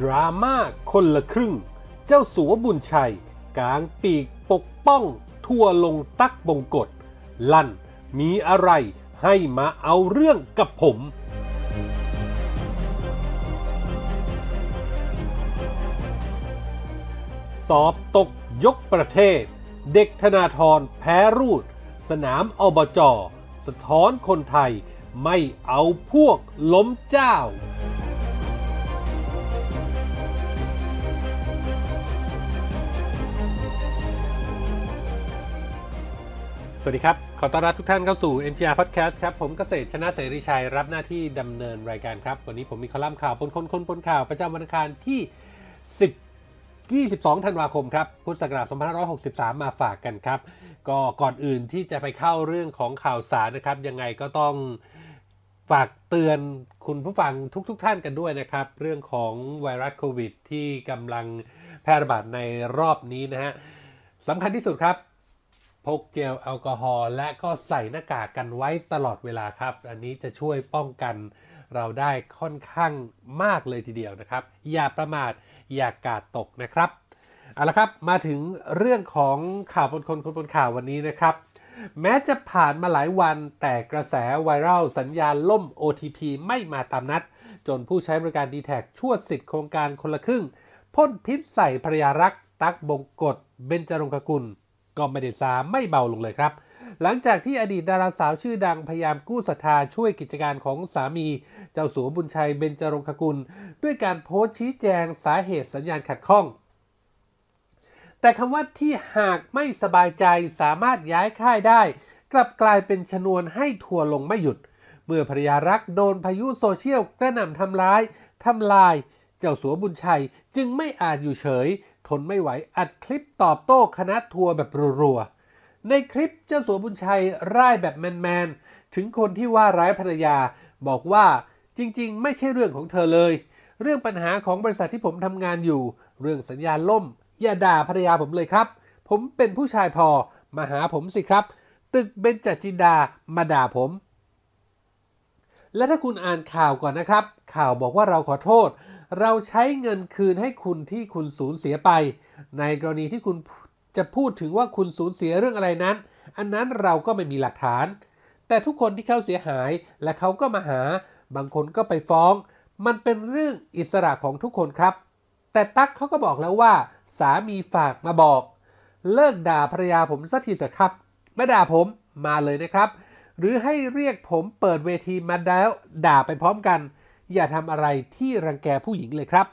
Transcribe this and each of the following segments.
ดราม่าคนละครึ่ง เจ้าสัวบุญชัย กางปีกปกป้องทั่วลงตักบงกฎ ลั่นมีอะไรให้มาเอาเรื่องกับผม สอบตกยกประเทศ เด็กธนาธรแพ้รูด สนามอบจ สะท้อนคนไทยไม่เอาพวกล้มเจ้าสวัสดีครับ ขอต้อนรับทุกท่านเข้าสู่ NTR Podcast ครับ ผมเกษตรชนะเสรีชัย รับหน้าที่ดำเนินรายการครับ วันนี้ผมมีคอลัมน์ข่าวปนคนคนปนข่าว ประจำวันอังคารที่10 22ธันวาคมครับ พุทธศักราช2563 มาฝากกันครับ ก็ก่อนอื่นที่จะไปเข้าเรื่องของข่าวสารนะครับ ยังไงก็ต้องฝากเตือนคุณผู้ฟังทุกๆทท่านกันด้วยนะครับ เรื่องของไวรัสโควิด ที่กำลังแพร่ระบาดในรอบนี้นะฮะสำคัญที่สุดครับพกเจลแอลกอฮอล์และก็ใส่หน้ากากกันไว้ตลอดเวลาครับ อันนี้จะช่วยป้องกันเราได้ค่อนข้างมากเลยทีเดียวนะครับ อย่าประมาทอย่ากาดตกนะครับเอาละครับ มาถึงเรื่องของข่าวบนคนคนบนข่าววันนี้นะครับ แม้จะผ่านมาหลายวันแต่กระแสไวรัลสัญญาณล่ม OTP ไม่มาตามนัด จนผู้ใช้บริการดีแทชั่วสิทธิ์โครงการคนละครึ่งพ่นพิษใส่ภรยารักตักบงกฎเบญจรงคกุลก็ไม่ได้ซาไม่เบาลงเลยครับ หลังจากที่อดีตดาราสาวชื่อดังพยายามกู้ศรัทธาช่วยกิจการของสามี เจ้าสัวบุญชัยเบญจรงคกุล ด้วยการโพสต์ชี้แจงสาเหตุสัญญาณขัดข้องแต่คำว่าที่หากไม่สบายใจสามารถย้ายค่ายได้ กลับกลายเป็นชนวนให้ทัวลงไม่หยุด เมื่อภรยารักโดนพายุโซเชียลกระหน่ำทำร้ายทำลาย เจ้าสัวบุญชัยจึงไม่อาจอยู่เฉยทนไม่ไหวอัดคลิปตอบโต้คณะทัวร์แบบรัวๆ ในคลิปเจ้าสัวบุญชัยร่ายแบบแมนๆ ถึงคนที่ว่าร้ายภรรยา บอกว่าจริงๆ ไม่ใช่เรื่องของเธอเลย เรื่องปัญหาของบริษัทที่ผมทำงานอยู่ เรื่องสัญญาล่ม อย่าด่าภรรยาผมเลยครับ ผมเป็นผู้ชายพอ มาหาผมสิครับ ตึกเบญจจินดามาด่าผม และถ้าคุณอ่านข่าวก่อนนะครับ ข่าวบอกว่าเราขอโทษเราใช้เงินคืนให้คุณที่คุณสูญเสียไป ในกรณีที่คุณจะพูดถึงว่าคุณสูญเสียเรื่องอะไรนั้น อันนั้นเราก็ไม่มีหลักฐาน แต่ทุกคนที่เขาเสียหายและเขาก็มาหา บางคนก็ไปฟ้อง มันเป็นเรื่องอิสระของทุกคนครับ แต่ตั๊กเขาก็บอกแล้วว่า สามีฝากมาบอกเลิกด่าภรรยาผมสักทีเถอะครับไม่ด่าผมมาเลยนะครับ หรือให้เรียกผมเปิดเวทีมาแล้วด่าไปพร้อมกันอย่าทำอะไรที่รังแกผู้หญิงเลยครับ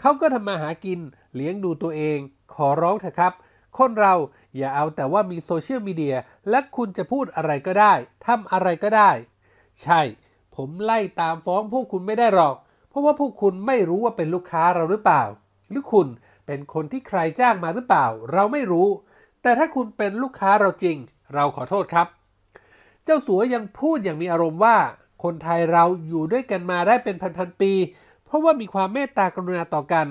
เขาก็ทำมาหากินเลี้ยงดูตัวเองขอร้องเถอะครับ คนเราอย่าเอาแต่ว่ามีโซเชียลมีเดียและคุณจะพูดอะไรก็ได้ทำอะไรก็ได้ ใช่ ผมไล่ตามฟ้องพวกคุณไม่ได้หรอกเพราะว่าพวกคุณไม่รู้ว่าเป็นลูกค้าเราหรือเปล่า หรือคุณเป็นคนที่ใครจ้างมาหรือเปล่า เราไม่รู้ แต่ถ้าคุณเป็นลูกค้าเราจริง เราขอโทษครับ เจ้าสัวยังพูดอย่างมีอารมณ์ว่าคนไทยเราอยู่ด้วยกันมาได้เป็นพันๆปี เพราะว่ามีความเมตตากรุณาต่อกัน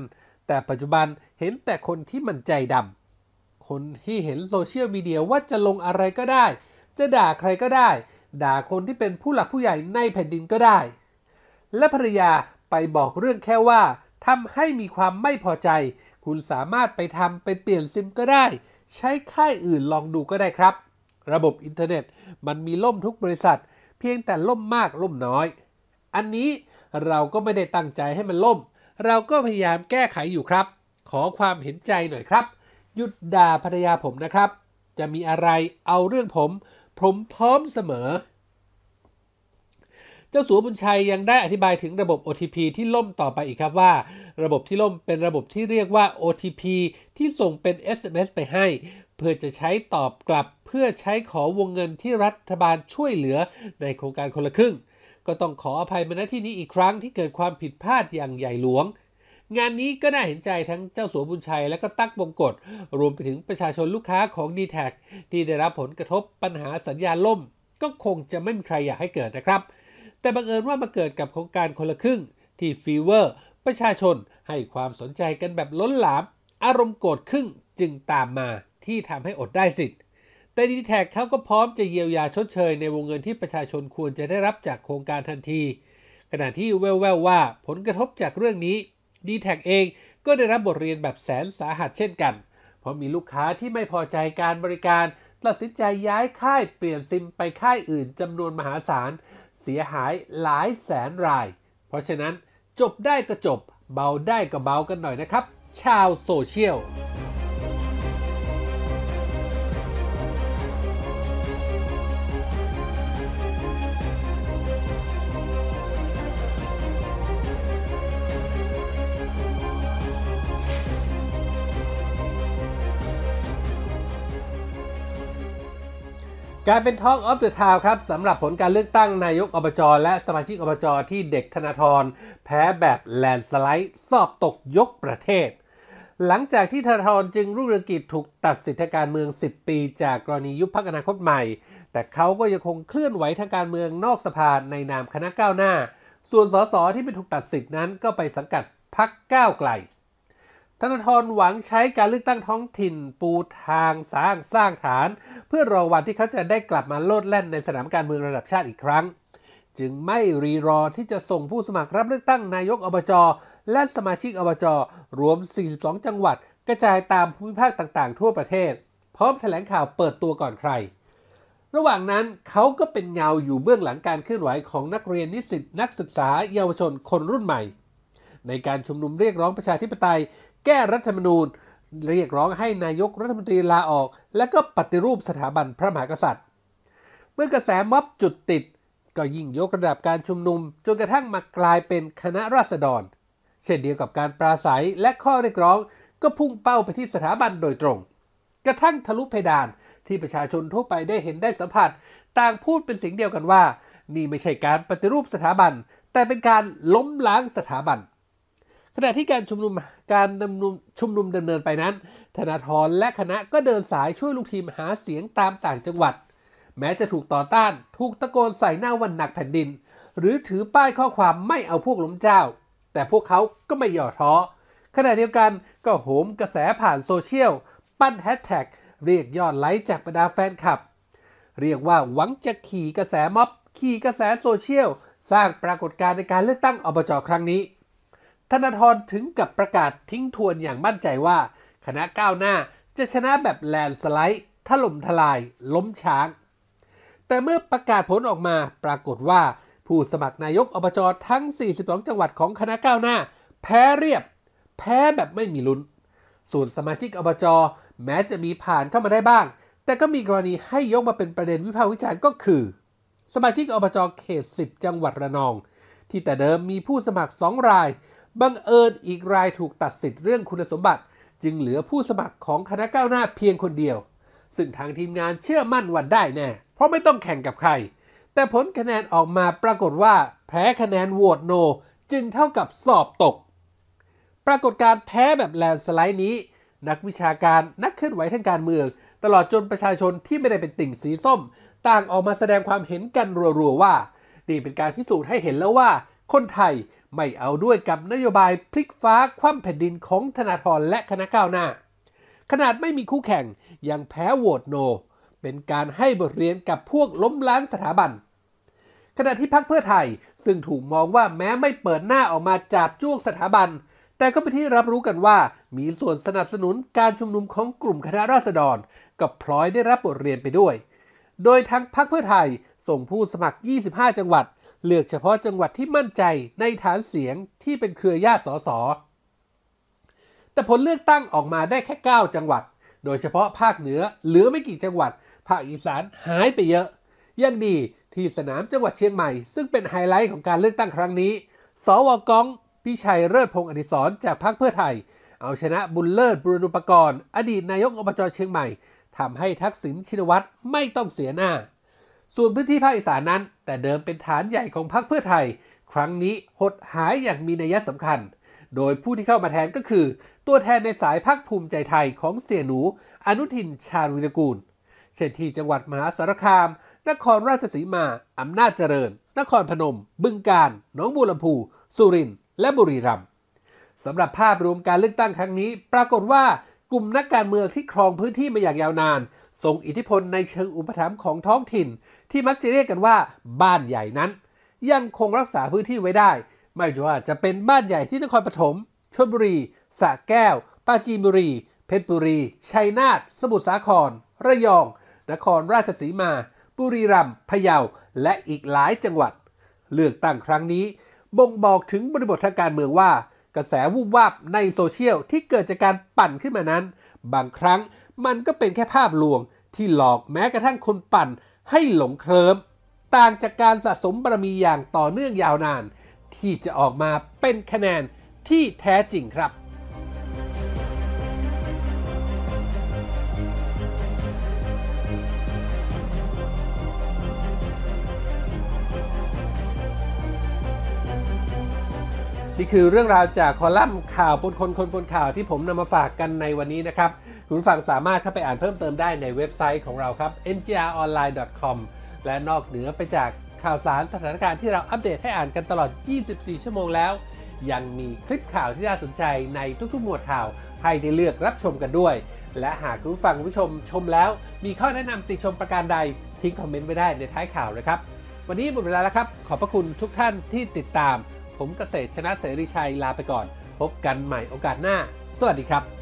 แต่ปัจจุบันเห็นแต่คนที่มันใจดำคนที่เห็นโซเชียลมีเดียว่าจะลงอะไรก็ได้ จะด่าใครก็ได้ ด่าคนที่เป็นผู้หลักผู้ใหญ่ในแผ่นดินก็ได้ และภรรยาไปบอกเรื่องแค่ว่าทำให้มีความไม่พอใจ คุณสามารถไปทำไปเปลี่ยนซิมก็ได้ ใช้ค่ายอื่นลองดูก็ได้ครับ ระบบอินเทอร์เน็ต มันมีล่มทุกบริษัทเพียงแต่ล่มมากล่มน้อย อันนี้เราก็ไม่ได้ตั้งใจให้มันล่ม เราก็พยายามแก้ไขอยู่ครับ ขอความเห็นใจหน่อยครับ หยุดด่าภรรยาผมนะครับ จะมีอะไรเอาเรื่องผม ผมพร้อมเสมอ เจ้าสัวบุญชัยยังได้อธิบายถึงระบบ OTP ที่ล่มต่อไปอีกครับว่า ระบบที่ล่มเป็นระบบที่เรียกว่า OTP ที่ส่งเป็น SMS ไปให้พื่อจะใช้ตอบกลับเพื่อใช้ขอวงเงินที่รัฐบาลช่วยเหลือในโครงการคนละครึ่ง ก็ต้องขออภัยมาณที่นี้อีกครั้งที่เกิดความผิดพลาดอย่างใหญ่หลวง งานนี้ก็น่าเห็นใจทั้งเจ้าสัวบุญชัยและก็ตั๊กบงกฎ รวมไปถึงประชาชนลูกค้าของ d t แทที่ได้รับผลกระทบปัญหาสัญญาล่ม ก็คงจะไม่มีใครอยากให้เกิดนะครับ แต่บังเอิญว่ามาเกิดกับโครงการคนละครึ่งที่ฟีเวอร์ประชาชนให้ความสนใจกันแบบล้นหลาม อารมณ์โกรธครึ่งจึงตามมาที่ทำให้อดได้สิทธิ์ แต่ดีแท็กเขาก็พร้อมจะเยียวยาชดเชย ในวงเงินที่ประชาชนควรจะได้รับจากโครงการทันที ขณะที่แววๆวว่าผลกระทบจากเรื่องนี้ดีแท็กเองก็ได้รับบทเรียนแบบแสนสาหัสเช่นกัน เพราะมีลูกค้าที่ไม่พอใจการบริการ ตัดสินใจย้ายค่ายเปลี่ยนซิมไปค่ายอื่นจำนวนมหาศาลเสียหายหลายแสนราย เพราะฉะนั้นจบได้ก็จบ เบาได้ก็เบากันหน่อยนะครับ ชาวโซเชียลการเป็นท็อกออฟเดอะทาวครับสำหรับผลการเลือกตั้งนายกอบจอและสมาชิกอบจอที่เด็กธนาธรแพ้แบบแลนสไลด์สอบตกยกประเทศ หลังจากที่ธนาธรจึงรุ่งเรืองกิจถูกตัดสิทธิการเมือง 10 ปี จากกรณียุบพักอนาคตใหม่ แต่เขาก็ยังคงเคลื่อนไหวทางการเมืองนอกสภาในนามคณะก้าวหน้า ส่วนสสที่ไม่ถูกตัดสิทธินั้นก็ไปสังกัดพักก้าวไกลธนาธรหวังใช้การเลือกตั้งท้องถิ่นปูทางสร้างสร้างฐาน เพื่อรอวันที่เขาจะได้กลับมาโลดแล่นในสนามการเมืองระดับชาติอีกครั้ง จึงไม่รีรอที่จะส่งผู้สมัครรับเลือกตั้งนายกอบจ และสมาชิกอบจรวม 42 จังหวัด กระจายตามภูมิภาคต่างๆทั่วประเทศ พร้อมแถลงข่าวเปิดตัวก่อนใคร ระหว่างนั้นเขาก็เป็นเงาอยู่เบื้องหลังการเคลื่อนไหวของนักเรียนนิสิตนักศึกษา เยาวชนคนรุ่นใหม่ ในการชุมนุมเรียกร้องประชาธิปไตยแก้รัฐธรรมนูญเรียกร้องให้นายกรัฐมนตรีลาออก และก็ปฏิรูปสถาบันพระมหากษัตริย์เมื่อกระแสม็อบจุดติดก็ยิ่งยกระดับการชุมนุมจนกระทั่งมากลายเป็นคณะราษฎรเช่นเดียวกับการปราศัยและข้อเรียกร้องก็พุ่งเป้าไปที่สถาบันโดยตรง กระทั่งทะลุเพดานที่ประชาชนทั่วไปได้เห็นได้สัมผัส ต่างพูดเป็นสิ่งเดียวกันว่านี่ไม่ใช่การปฏิรูปสถาบัน แต่เป็นการล้มล้างสถาบันขณะที่การชุมนุมการดำนุมชุมนุมดาเนินไปนั้นธนาธรและคณะก็เดินสายช่วยลูกทีมหาเสียงตามต่างจังหวัด แม้จะถูกต่อต้าน ถูกตะโกนใส่หน้าวันหนักแผ่นดิน หรือถือป้ายข้อความไม่เอาพวกล้มเจ้า แต่พวกเขาก็ไม่ย่อท้อขณะเดียวกันก็โหมกระแสผ่านโซเชียลปั้นแฮชแท็กเรียกยอดไลค์จากบรรดาแฟนคลับ เรียกว่าหวังจะขี่กระแสม็อบ ขี่กระแสโซเชียลสร้างปรากฏการณ์ในการเลือกตั้งอบจครั้งนี้ธนาธรถึงกับประกาศทิ้งทวนอย่างมั่นใจว่า คณะก้าวหน้าจะชนะแบบแลนสไลด์ถล่มทลาย ล้มช้าง แต่เมื่อประกาศผลออกมาปรากฏว่าผู้สมัครนายกอบจอทั้ง 42 จังหวัดของคณะก้าวหน้า แพ้เรียบ แพ้แบบไม่มีลุ้น ส่วนสมาชิกอบจอแม้จะมีผ่านเข้ามาได้บ้าง แต่ก็มีกรณีให้ยกมาเป็นประเด็นวิพากษ์วิจารณ์ก็คือ สมาชิกอบจเขต 10 จังหวัดระนอง ที่แต่เดิมมีผู้สมัคร2รายบังเอิญอีกรายถูกตัดสิทธิ์เรื่องคุณสมบัติ จึงเหลือผู้สมัครของคณะก้าวหน้าเพียงคนเดียว ซึ่งทางทีมงานเชื่อมั่นว่าได้แน่ เพราะไม่ต้องแข่งกับใคร แต่ผลคะแนนออกมาปรากฏว่า แพ้คะแนนโหวตโน จึงเท่ากับสอบตก ปรากฏการแพ้แบบแลนสไลด์นี้ นักวิชาการนักเคลื่อนไหวทางการเมืองตลอดจนประชาชนที่ไม่ได้เป็นติ่งสีส้ม ต่างออกมาแสดงความเห็นกันรัวๆว่านี่เป็นการพิสูจน์ให้เห็นแล้วว่า คนไทยไม่เอาด้วยกับนโยบายพลิกฟ้าคว่ำแผ่นดินของธนาธรและคณะก้าวหน้า ขนาดไม่มีคู่แข่ง ยังแพ้โหวตโน เป็นการให้บทเรียนกับพวกล้มล้างสถาบัน ขณะที่พักเพื่อไทยซึ่งถูกมองว่าแม้ไม่เปิดหน้าออกมาจาบจ้วงสถาบัน แต่ก็เป็นที่รับรู้กันว่ามีส่วนสนับสนุนการชุมนุมของกลุ่มคณะราษฎรกับพลอยได้รับบทเรียนไปด้วย โดยทั้งพักเพื่อไทยส่งผู้สมัคร 25 จังหวัดเลือกเฉพาะจังหวัดที่มั่นใจในฐานเสียงที่เป็นเครือญาติสสแต่ผลเลือกตั้งออกมาได้แค่ 9 จังหวัด โดยเฉพาะภาคเหนือเหลือไม่กี่จังหวัด ภาคอีสานหายไปเยอะ ยังดีที่สนามจังหวัดเชียงใหม่ซึ่งเป็นไฮไลท์ของการเลือกตั้งครั้งนี้ สวกอง พิชัยเลิศพงศ์อดิศรจากพรรคเพื่อไทย เอาชนะบุญเลิศบุรุณุปกรณ์อดีตนายกอบจเชียงใหม่ทำให้ทักษิณชินวัตรไม่ต้องเสียหน้าส่วนพื้นที่ภาคอีสานนั้น แต่เดิมเป็นฐานใหญ่ของพรรคเพื่อไทย ครั้งนี้หดหายอย่างมีนัยสำคัญ โดยผู้ที่เข้ามาแทนก็คือ ตัวแทนในสายพรรคภูมิใจไทยของเสี่ยหนู อนุทินชาญวิรกูล เช่นที่จังหวัดมหาสารคาม นครราชสีมา อำนาจเจริญ นครพนม บึงกาฬหนองบัวลำพูสุรินทร์และบุรีรัมย์สำหรับภาพรวมการเลือกตั้งครั้งนี้ ปรากฏว่ากลุ่มนักการเมืองที่ครองพื้นที่มาอย่างยาวนานทรงอิทธิพลในเชิงอุปถัมภ์ของท้องถิ่น ที่มักจะเรียกกันว่าบ้านใหญ่นั้น ยังคงรักษาพื้นที่ไว้ได้ ไม่ว่าจะเป็นบ้านใหญ่ที่นครปฐมชลบุรีสระแก้วปราจีนบุรี เพชรบุรี ชัยนาทสมุทรสาคร ระยอง นครราชสีมาบุรีรัมย์พะเยา และอีกหลายจังหวัด เลือกตั้งครั้งนี้ บ่งบอกถึงบริบททางการเมืองว่า กระแสวูบวาบในโซเชียลที่เกิดจากการปั่นขึ้นมานั้น บางครั้งมันก็เป็นแค่ภาพลวงที่หลอกแม้กระทั่งคนปั่นให้หลงเคลิมต่างจากการสะสมบารมีอย่างต่อเนื่องยาวนาน ที่จะออกมาเป็นคะแนนที่แท้จริงครับนี่คือเรื่องราวจากคอลัมน์ข่าวปนคนคนปนข่าวที่ผมนำมาฝากกันในวันนี้นะครับ คุณฟังสามารถเข้าไปอ่านเพิ่มเติมได้ในเว็บไซต์ของเราครับ mgronline.com และนอกเหนือไปจากข่าวสารสถานการณ์ที่เราอัปเดตให้อ่านกันตลอด 24 ชั่วโมงแล้ว ยังมีคลิปข่าวที่น่าสนใจในทุกๆ หมวดข่าวให้ได้เลือกรับชมกันด้วย และหากคุณฟังผู้ชมชมแล้ว มีข้อแนะนำติชมประการใดทิ้งคอมเมนต์ไว้ได้ในท้ายข่าวนะครับ วันนี้หมดเวลาแล้วครับ ขอบพระคุณทุกท่านที่ติดตามผมเกษตรชนะเสรีชัยลาไปก่อนพบกันใหม่โอกาสหน้าสวัสดีครับ